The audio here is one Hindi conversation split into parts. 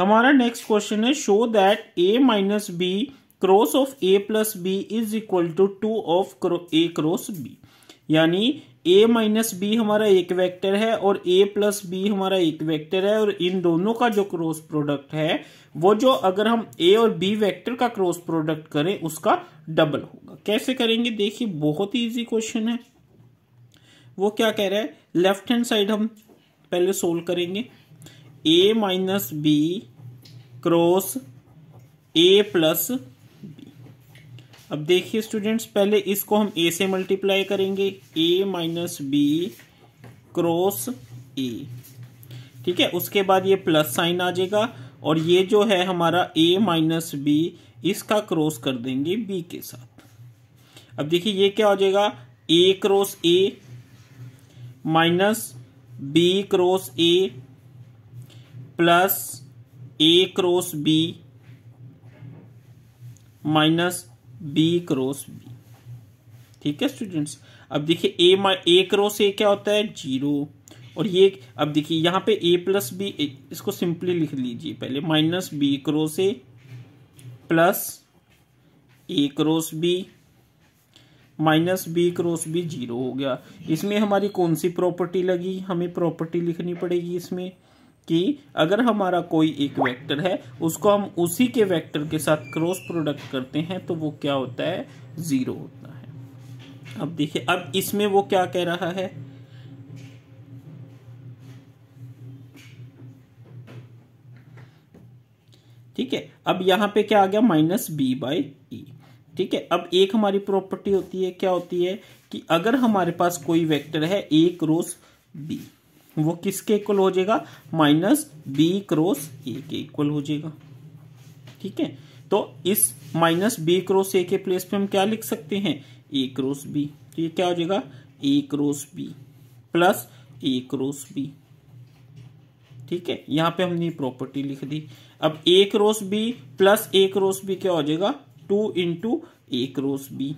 हमारा नेक्स्ट क्वेश्चन है show that A minus B cross of A plus B is equal to two of A cross B यानी ए माइनस बी हमारा एक वेक्टर है और ए प्लस बी हमारा एक वेक्टर है और इन दोनों का जो क्रॉस प्रोडक्ट है वो जो अगर हम ए और बी वेक्टर का क्रॉस प्रोडक्ट करें उसका डबल होगा कैसे करेंगे देखिए बहुत ही इजी क्वेश्चन है वो क्या कह रहा है लेफ्ट हैंड साइड हम पहले सोल्व करेंगे A minus B cross A plus B अब देखिए स्टूडेंट्स पहले इसको हम ए से मल्टीप्लाई करेंगे A minus B cross A ठीक है उसके बाद ये प्लस साइन आ जाएगा और ये जो है हमारा ए माइनस बी इसका क्रॉस कर देंगे बी के साथ अब देखिए ये क्या हो जाएगा A cross A minus B cross A plus A cross B minus B cross B ठीक है स्टूडेंट्स अब देखिए ए ए क्रॉस ए क्या होता है जीरो और ये अब देखिए यहां पे ए प्लस बी इसको सिंपली लिख लीजिए पहले minus B cross A plus A cross B minus B cross B zero हो गया इसमें हमारी कौन सी प्रॉपर्टी लगी हमें प्रॉपर्टी लिखनी पड़ेगी इसमें कि अगर हमारा कोई एक वेक्टर है उसको हम उसी के वेक्टर के साथ क्रॉस प्रोडक्ट करते हैं तो वो क्या होता है ज़ीरो होता है अब देखिए अब इसमें वो क्या कह रहा है ठीक है अब यहां पे क्या आ गया माइनस बी बाई ई ठीक है अब एक हमारी प्रॉपर्टी होती है क्या होती है कि अगर हमारे पास कोई वेक्टर है ए क्रोस बी वो किसके इक्वल हो जाएगा माइनस बी क्रॉस ए के इक्वल हो जाएगा ठीक है तो इस माइनस बी क्रॉस ए के प्लेस पे हम क्या लिख सकते हैं ए क्रॉस बी तो ये क्या हो जाएगा A cross B plus A cross B ठीक है यहां पे हमने प्रॉपर्टी लिख दी अब A cross B plus A cross B क्या हो जाएगा two into A cross B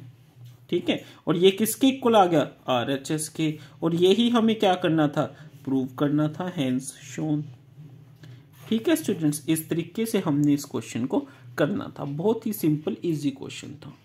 ठीक है और ये किसके इक्वल आ गया आर एच एस के और यही हमें क्या करना था प्रूव करना था हैंस शोन ठीक है स्टूडेंट्स इस तरीके से हमने इस क्वेश्चन को करना था बहुत ही सिंपल इजी क्वेश्चन था